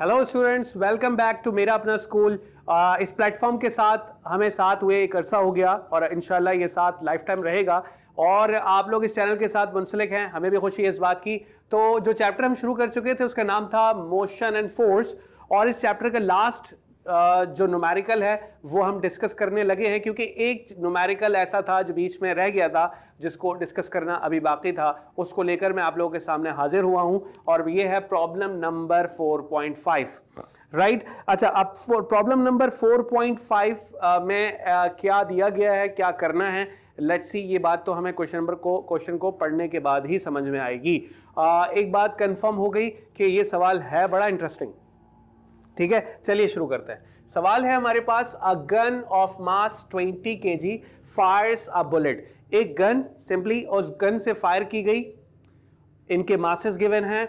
hello students welcome back to मेरा अपना school इस प्लेटफॉर्म के साथ हमें साथ हुए एक अर्सा हो गया और इन ये साथ लाइफ टाइम रहेगा और आप लोग इस चैनल के साथ मुंसलिक हैं हमें भी खुशी है इस बात की तो जो चैप्टर हम शुरू कर चुके थे उसका नाम था मोशन एंड फोर्स और इस चैप्टर का लास्ट जो नुमेरिकल है वो हम डिस्कस करने लगे हैं क्योंकि एक नुमेरिकल ऐसा था जो बीच में रह गया था जिसको डिस्कस करना अभी बाकी था उसको लेकर मैं आप लोगों के सामने हाजिर हुआ हूं और ये है प्रॉब्लम नंबर 4.5 राइट अच्छा अब प्रॉब्लम नंबर 4.5 में आ, क्या दिया गया है क्या करना है लेट सी ये बात तो हमें क्वेश्चन नंबर को क्वेश्चन को पढ़ने के बाद ही समझ में आएगी आ, एक बात कंफर्म हो गई कि ये सवाल है बड़ा इंटरेस्टिंग ठीक है चलिए शुरू करते हैं सवाल है हमारे पास a gun of mass 20 K G fires a bullet एक गन सिंपली उस गन से फायर की गई इनके मासेस गिवन हैं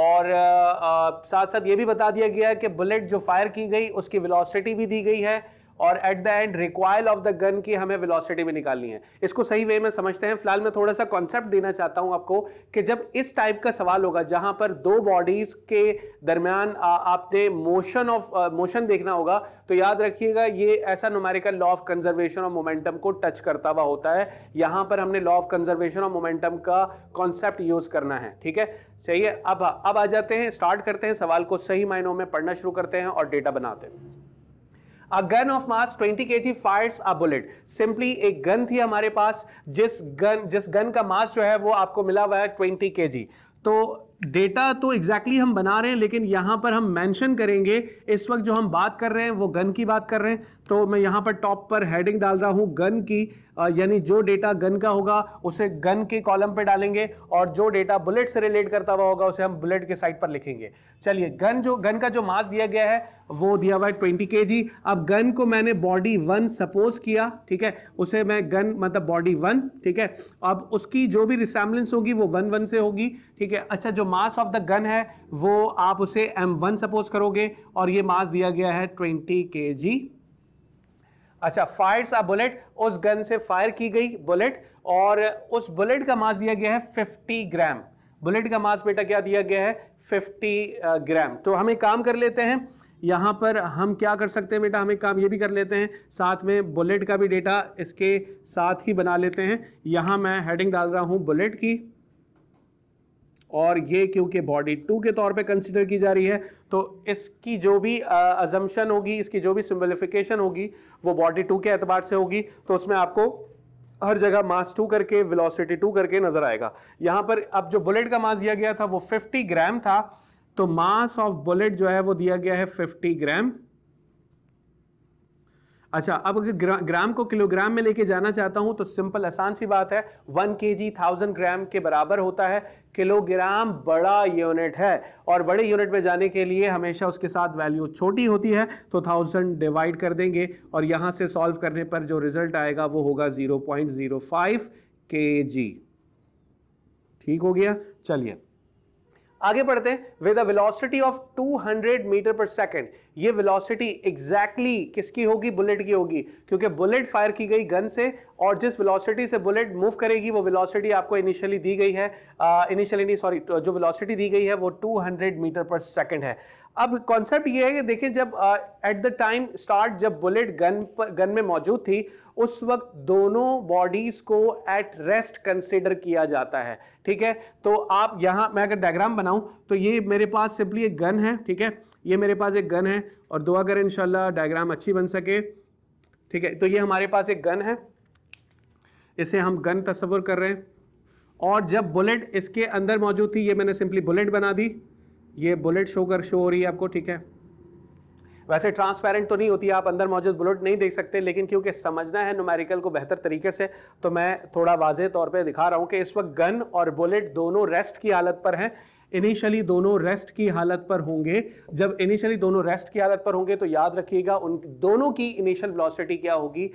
और आ, आ, साथ साथ ये भी बता दिया गया है कि बुलेट जो फायर की गई उसकी वेलोसिटी भी दी गई है और at the end recoil of the gun की हमें वेलोसिटी भी निकालनी है इसको सही वे में समझते हैं फिलहाल मैं थोड़ा सा कॉन्सेप्ट देना चाहता हूं आपको कि जब इस टाइप का सवाल होगा जहां पर दो बॉडीज के दरमियान आपने मोशन ऑफ मोशन देखना होगा तो याद रखिएगा ये ऐसा numerical law of conservation of momentum को टच करता हुआ होता है यहां पर हमने law of conservation of momentum का कॉन्सेप्ट यूज करना है ठीक है चाहिए अब अब आ जाते हैं स्टार्ट करते हैं सवाल को सही मायनों में पढ़ना शुरू करते हैं और डेटा बनाते हैं a gun of mass 20 K fires a bullet simply एक गन थी हमारे पास जिस गन जिस गन का मास जो है वो आपको मिला हुआ है 20 के तो डेटा तो एग्जैक्टली exactly हम बना रहे हैं लेकिन यहाँ पर हम मेंशन करेंगे इस वक्त जो हम बात कर रहे हैं वो गन की बात कर रहे हैं तो मैं यहाँ पर टॉप पर हेडिंग डाल रहा हूँ गन की यानी जो डेटा गन का होगा उसे गन के कॉलम पे डालेंगे और जो डेटा बुलेट से रिलेट करता हुआ होगा उसे हम बुलेट के साइड पर लिखेंगे चलिए गन जो गन का जो मास दिया गया है वो दिया हुआ है ट्वेंटी के अब गन को मैंने बॉडी वन सपोज किया ठीक है उसे मैं गन मतलब बॉडी वन ठीक है अब उसकी जो भी रिसेम्बलेंस होगी वो वन वन से होगी ठीक है अच्छा जो मास ऑफ द गन है वो आप उसे एम वन सपोज करोगे और ये मास दिया गया है ट्वेंटी के जी अच्छा फायर अ बुलेट उस गन से फायर की गई बुलेट और उस बुलेट का मास दिया गया है 50 ग्राम बुलेट का मास बेटा क्या दिया गया है 50 ग्राम uh, तो हम एक काम कर लेते हैं यहाँ पर हम क्या कर सकते हैं बेटा हमें काम ये भी कर लेते हैं साथ में बुलेट का भी डेटा इसके साथ ही बना लेते हैं यहाँ मैं हेडिंग डाल रहा हूँ बुलेट की और ये क्योंकि बॉडी टू के तौर पे कंसिडर की जा रही है तो इसकी जो भी अजम्पन होगी इसकी जो भी सिम्बलिफिकेशन होगी वो बॉडी टू के एतबार से होगी तो उसमें आपको हर जगह मास टू करके वेलोसिटी टू करके नजर आएगा यहाँ पर अब जो बुलेट का मास दिया गया था वो 50 ग्राम था तो मास ऑफ बुलेट जो है वो दिया गया है 50 ग्राम अच्छा अब अगर ग्रा, ग्राम को किलोग्राम में लेके जाना चाहता हूं तो सिंपल आसान सी बात है वन के जी थाउजेंड ग्राम के बराबर होता है किलोग्राम बड़ा यूनिट है और बड़े यूनिट में जाने के लिए हमेशा उसके साथ वैल्यू छोटी होती है तो थाउजेंड डिवाइड कर देंगे और यहां से सॉल्व करने पर जो रिजल्ट आएगा वो होगा जीरो पॉइंट जीरो फाइव के जी ठीक हो गया चलिए आगे बढ़ते हैं with a velocity of 200 metre per second ये वेलोसिटी एग्जैक्टली exactly किसकी होगी बुलेट की होगी क्योंकि बुलेट फायर की गई गन से और जिस वेलोसिटी से बुलेट मूव करेगी वो वेलोसिटी आपको इनिशियली दी गई है इनिशियली नहीं सॉरी तो जो वेलोसिटी दी गई है वो 200 मीटर पर सेकंड है अब कॉन्सेप्ट ये है कि देखें जब एट द टाइम स्टार्ट जब बुलेट गन पर गन में मौजूद थी उस वक्त दोनों बॉडीज को एट रेस्ट कंसिडर किया जाता है ठीक है तो आप यहाँ मैं अगर डायग्राम बनाऊँ तो ये मेरे पास सिंपली एक गन है ठीक है ये मेरे पास एक गन है और दुआ करें इंशाल्लाह डायग्राम अच्छी बन सके ठीक है तो ये हमारे पास एक गन है इसे हम गन तस्वुर कर रहे हैं और जब बुलेट इसके अंदर मौजूद थी ये मैंने सिंपली बुलेट बना दी ये बुलेट शो कर शो हो रही है आपको ठीक है वैसे ट्रांसपेरेंट तो नहीं होती आप अंदर मौजूद बुलेट नहीं देख सकते लेकिन क्योंकि समझना है नुमेरिकल को बेहतर तरीके से तो मैं थोड़ा वाजे तौर पे दिखा रहा हूँ कि इस वक्त गन और बुलेट दोनों रेस्ट की हालत पर हैं इनिशियली दोनों रेस्ट की हालत पर होंगे जब इनिशियली दोनों रेस्ट की हालत पर होंगे तो याद रखिएगा उन दोनों की इनिशियल वेलोसिटी क्या होगी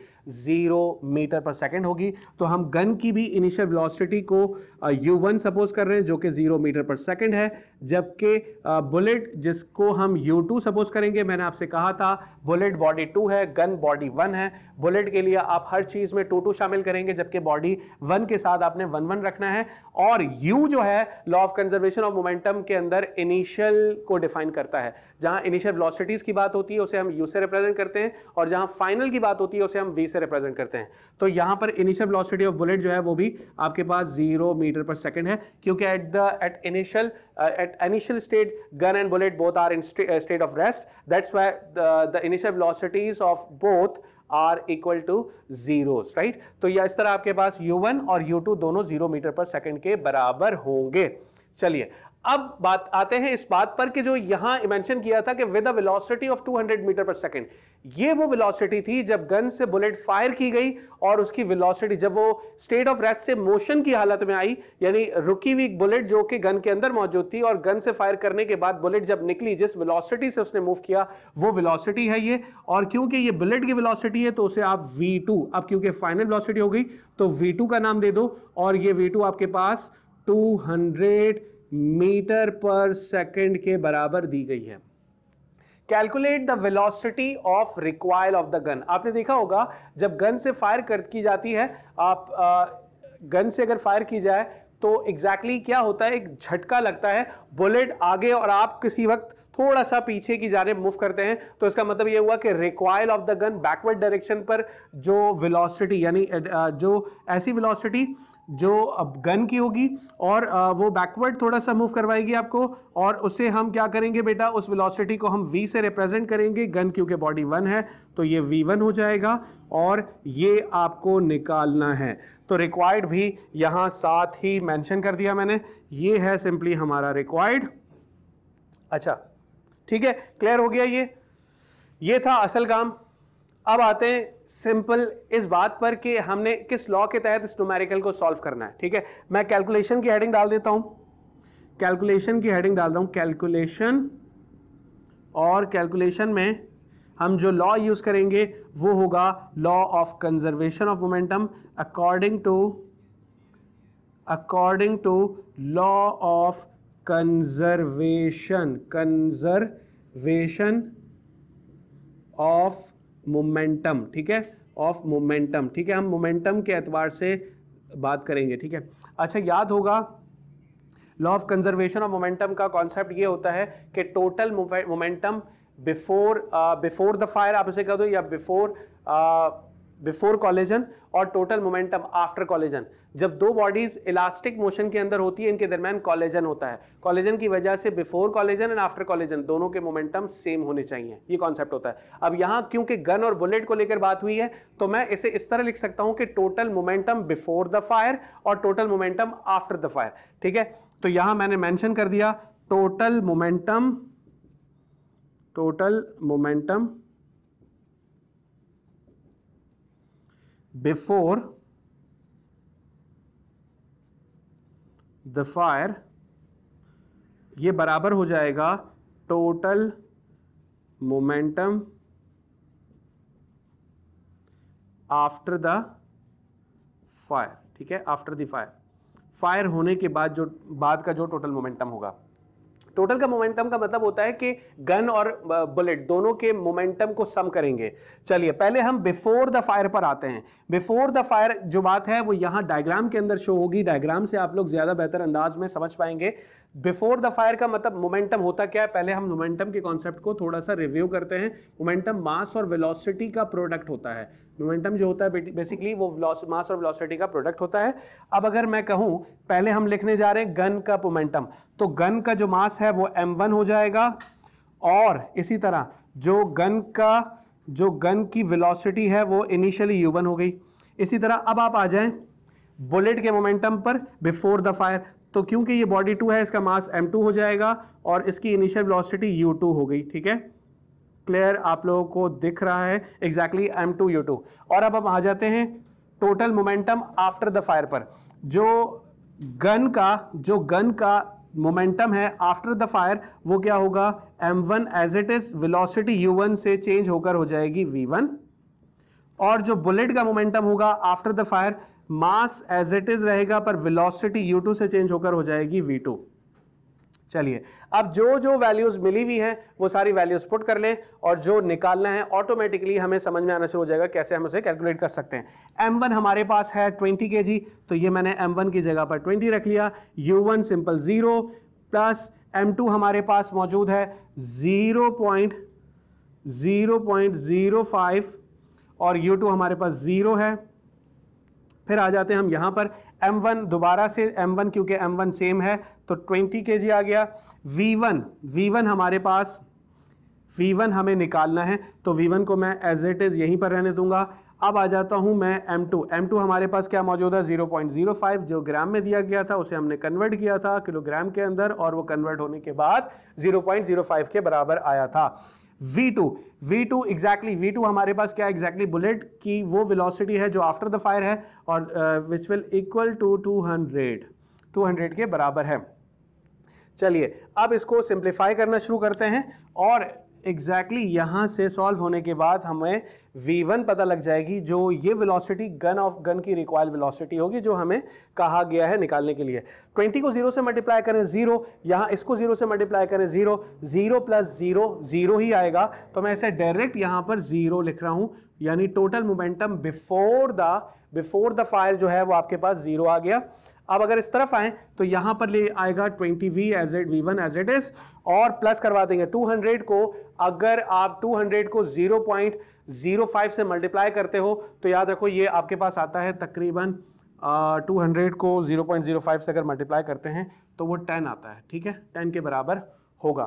जीरो मीटर पर सेकेंड होगी तो हम गन की भी इनिशियल वेलोसिटी को यू वन सपोज कर रहे हैं जो कि जीरो मीटर पर सेकेंड है जबकि बुलेट uh, जिसको हम यू टू सपोज करेंगे मैंने आपसे कहा था बुलेट बॉडी टू है गन बॉडी वन है बुलेट के लिए आप हर चीज में टू टू शामिल करेंगे जबकि बॉडी वन के साथ आपने वन वन रखना है और यू जो है law of conservation of momentum के अंदर इनिशियल को डिफाइन करता है जहां इनिशियल वेलोसिटीज़ की बात होती है उसे हम यू से रिप्रेजेंट करते हैं और जहां फाइनल की बात होती है उसे हम वी से रिप्रेजेंट करते हैं तो यहां पर इनिशियल वेलोसिटी ऑफ बुलेट जो है वो भी आपके पास जीरो मीटर पर सेकेंड है क्योंकि at the at initial at initial state gun and bullet both are in state of rest that's why the initial velocities of both are equal to zeros right तो या इस तरह आपके पास u one और u two दोनों zero metre per second के बराबर होंगे चलिए अब बात आते हैं इस बात पर कि जो यहां मेंशन किया था कि with a velocity of 200 metre per second ये वो वेलोसिटी थी जब गन से बुलेट फायर की गई और उसकी वेलोसिटी जब वो स्टेट ऑफ रेस्ट से मोशन की हालत में आई यानी रुकी हुई बुलेट जो कि गन के अंदर मौजूद थी और गन से फायर करने के बाद बुलेट जब निकली जिस विलॉसिटी से उसने मूव किया वो विलॉसिटी है ये और क्योंकि ये बुलेट की विलॉसिटी है तो उसे आप वी अब क्योंकि फाइनल विलॉसिटी हो गई तो वी का नाम दे दो और ये वी आपके पास टू मीटर पर सेकंड के बराबर दी गई है calculate the velocity of recoil of the gun आपने देखा होगा जब गन से फायर कर की जाती है आप आ, गन से अगर फायर की जाए तो एग्जैक्टली exactly क्या होता है एक झटका लगता है बुलेट आगे और आप किसी वक्त थोड़ा सा पीछे की जाने मूव करते हैं तो इसका मतलब ये हुआ कि recoil of the gun backward direction पर जो वेलोसिटी यानी जो ऐसी वेलोसिटी जो अब गन की होगी और वो बैकवर्ड थोड़ा सा मूव करवाएगी आपको और उससे हम क्या करेंगे बेटा उस वेलोसिटी को हम वी से रिप्रेजेंट करेंगे गन क्योंकि बॉडी वन है तो ये वी वन हो जाएगा और ये आपको निकालना है तो रिक्वायर्ड भी यहाँ साथ ही मेंशन कर दिया मैंने ये है सिंपली हमारा रिक्वायर्ड अच्छा ठीक है क्लियर हो गया ये ये था असल काम अब आते हैं सिंपल इस बात पर कि हमने किस लॉ के तहत इस नोमेरिकल को सॉल्व करना है ठीक है मैं कैलकुलेशन की हेडिंग डाल देता हूं कैलकुलेशन की हेडिंग डाल रहा कैलकुलेशन और कैलकुलेशन में हम जो लॉ यूज़ करेंगे वो होगा law of conservation of momentum according to according to law of conservation conservation of momentum ठीक है ऑफ मोमेंटम ठीक है हम मोमेंटम के एतवार से बात करेंगे ठीक है अच्छा याद होगा law of conservation of momentum का कॉन्सेप्ट ये होता है कि total momentum before before the fire आप उसे कह दो या बिफोर बिफोर कॉलेजन और टोटल मोमेंटम आफ्टर कॉलेजन जब दो बॉडीज इलास्टिक मोशन के अंदर होती है इनके दरमियान कॉलेजन होता है कॉलेजन की वजह से before collision and after collision दोनों के मोमेंटम सेम होने चाहिए ये कॉन्सेप्ट होता है अब यहाँ क्योंकि गन और बुलेट को लेकर बात हुई है तो मैं इसे इस तरह लिख सकता हूँ कि total momentum before the fire और total momentum after the fire ठीक है तो यहाँ मैंने मैंशन कर दिया total momentum total momentum before the fire ये बराबर हो जाएगा total momentum after the fire ठीक है आफ्टर द फायर फायर होने के बाद जो बाद का जो टोटल मोमेंटम होगा टोटल का मोमेंटम का मतलब होता है कि गन और बुलेट दोनों के मोमेंटम को सम करेंगे चलिए पहले हम बिफोर द फायर पर आते हैं बिफोर द फायर जो बात है वो यहां डायग्राम के अंदर शो होगी डायग्राम से आप लोग ज़्यादा बेहतर अंदाज में समझ पाएंगे बिफोर द फायर का मतलब मोमेंटम होता क्या है पहले हम मोमेंटम के कॉन्सेप्ट को थोड़ा सा रिव्यू करते हैं मोमेंटम मास और वेलोसिटी का प्रोडक्ट होता है मोमेंटम जो होता है बेसिकली वो मास और वेलोसिटी का प्रोडक्ट होता है अब अगर मैं कहूँ पहले हम लिखने जा रहे हैं गन का मोमेंटम तो गन का जो मास है वो एम वन हो जाएगा और इसी तरह जो गन का जो गन की वेलोसिटी है वो इनिशियली यू वन हो गई इसी तरह अब आप आ जाएं बुलेट के मोमेंटम पर बिफोर द फायर तो क्योंकि ये बॉडी टू है इसका मास एम टू हो जाएगा और इसकी इनिशियल वेलोसिटी यू टू हो गई ठीक है क्लियर आप लोगों को दिख रहा है exactly M two u two और अब हम आ जाते हैं total momentum after the fire पर जो गन का जो गन का मोमेंटम है आफ्टर द फायर वो क्या होगा M one as it is velocity u one से चेंज होकर हो जाएगी वी वन और जो बुलेट का मोमेंटम होगा after the fire mass as it is रहेगा पर विलोसिटी यू टू से चेंज होकर हो जाएगी वी टू चलिए अब जो जो वैल्यूज़ मिली हुई हैं वो सारी वैल्यूज़ पुट कर लें और जो निकालना है ऑटोमेटिकली हमें समझ में आना शुरू हो जाएगा कैसे हम उसे कैलकुलेट कर सकते हैं एम वन हमारे पास है ट्वेंटी के जी तो ये मैंने एम वन की जगह पर ट्वेंटी रख लिया u one simple zero plus M two हमारे पास मौजूद है zero point zero point zero five और यू टू हमारे पास ज़ीरो है फिर आ जाते हैं हम यहाँ पर M1 दोबारा से M1 क्योंकि M1 सेम है तो 20 के जी आ गया V1 V1 हमारे पास V1 हमें निकालना है तो V1 को मैं एज इट इज़ यहीं पर रहने दूंगा अब आ जाता हूं मैं M2 M2 हमारे पास क्या मौजूद है 0.05 जो ग्राम में दिया गया था उसे हमने कन्वर्ट किया था किलोग्राम के अंदर और वो कन्वर्ट होने के बाद 0.05 के बराबर आया था V2 V2 exactly exactly, V2 हमारे पास क्या एग्जैक्टली exactly बुलेट की वो वेलोसिटी है जो आफ्टर द फायर है और विच विल इक्वल टू 200 200 के बराबर है चलिए अब इसको सिंप्लीफाई करना शुरू करते हैं और एग्जैक्टली exactly यहाँ से सॉल्व होने के बाद हमें v1 पता लग जाएगी जो ये वेलोसिटी गन ऑफ गन की रिक्वायर्ड वेलोसिटी होगी जो हमें कहा गया है निकालने के लिए 20 को जीरो से मल्टीप्लाई करें जीरो यहाँ इसको जीरो से मल्टीप्लाई करें zero zero plus zero zero ही आएगा तो मैं इसे डायरेक्ट यहाँ पर जीरो लिख रहा हूँ यानी total momentum before the before the fire जो है वो आपके पास जीरो आ गया अब अगर इस तरफ आए तो यहां पर ले आएगा twenty v as it v one as it is और प्लस करवा देंगे 200 को अगर आप 200 को 0.05 से मल्टीप्लाई करते हो तो याद रखो ये आपके पास आता है तकरीबन टू हंड्रेड को 0.05 से अगर मल्टीप्लाई करते हैं तो वो 10 आता है ठीक है 10 के बराबर होगा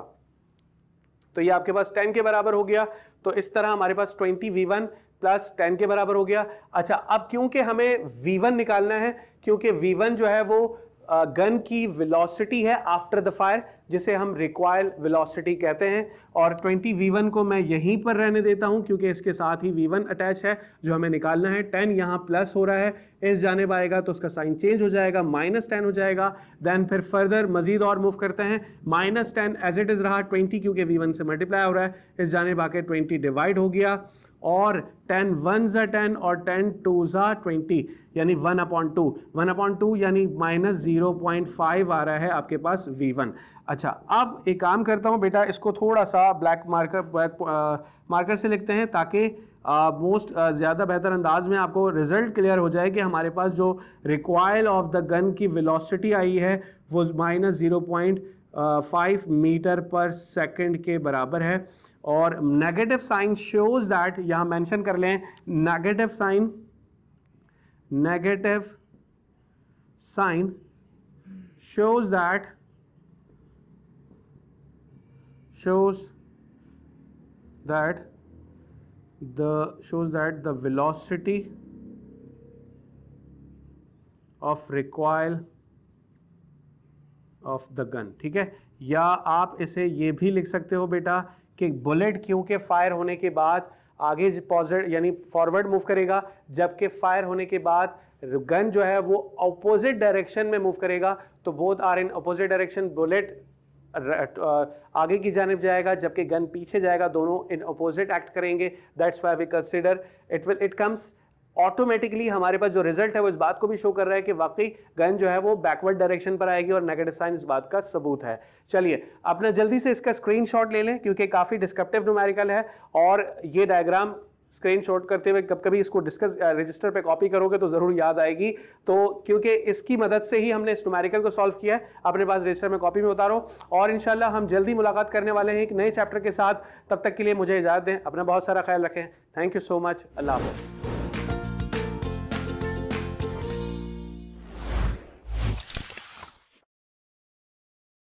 तो ये आपके पास 10 के बराबर हो गया तो इस तरह हमारे पास वन प्लस टेन के बराबर हो गया अच्छा अब क्योंकि हमें वी वन निकालना है क्योंकि वी वन जो है वो गन की वेलोसिटी है आफ्टर द फायर जिसे हम रिक्वायर वेलोसिटी कहते हैं और ट्वेंटी वी वन को मैं यहीं पर रहने देता हूं क्योंकि इसके साथ ही वी वन अटैच है जो हमें निकालना है टेन यहां प्लस हो रहा है इस जानेब आएगा तो उसका साइन चेंज हो जाएगा माइनस टेन हो जाएगा दैन फिर फर्दर मजीद और मूव करते हैं minus ten as it is रहा ट्वेंटी क्योंकि वी से मल्टीप्लाई हो रहा है इस जानेब आके ट्वेंटी डिवाइड हो गया और टेन वन ज़ा टेन और टेन टू ज़ा ट्वेंटी यानी one upon two one upon two यानी माइनस ज़ीरो पॉइंट फाइव आ रहा है आपके पास वी वन अच्छा अब एक काम करता हूँ बेटा इसको थोड़ा सा ब्लैक मार्कर ब्लैक मार्कर से लिखते हैं ताकि मोस्ट uh, uh, ज़्यादा बेहतर अंदाज में आपको रिजल्ट क्लियर हो जाए कि हमारे पास जो रिक्वायल ऑफ द गन की विलोसिटी आई है वो minus zero point five metre पर सेकेंड के बराबर है और नेगेटिव साइन शोज दैट यहां मेंशन कर लें negative sign negative sign shows that shows that the shows that the velocity of recoil of the gun ठीक है या आप इसे ये भी लिख सकते हो बेटा कि बुलेट क्योंकि फायर होने के बाद आगे पॉजिट यानी फॉरवर्ड मूव करेगा जबकि फायर होने के बाद गन जो है वो अपोजिट डायरेक्शन में मूव करेगा तो both are in opposite direction bullet आगे की जानब जाएगा जबकि गन पीछे जाएगा दोनों इन अपोजिट एक्ट करेंगे that's why we consider it will it comes automatically हमारे पास जो रिजल्ट है वो इस बात को भी शो कर रहा है कि वाकई गन जो है वो बैकवर्ड डायरेक्शन पर आएगी और नेगेटिव साइन इस बात का सबूत है चलिए अपना जल्दी से इसका स्क्रीनशॉट ले लें क्योंकि काफ़ी डिस्क्रिप्टिव न्यूमेरिकल है और ये डायग्राम स्क्रीन शॉट करते हुए कब कभी इसको डिस्कस रजिस्टर पे कॉपी करोगे तो ज़रूर याद आएगी तो क्योंकि इसकी मदद से ही हमने इस नुमेरिकल को सॉल्व किया है अपने पास रजिस्टर में कॉपी में उतारो और इन हम जल्दी मुलाकात करने वाले हैं एक नए चैप्टर के साथ तब तक के लिए मुझे इजाज़त दें अपना बहुत सारा ख्याल रखें थैंक यू सो मच अल्लाह हाफ़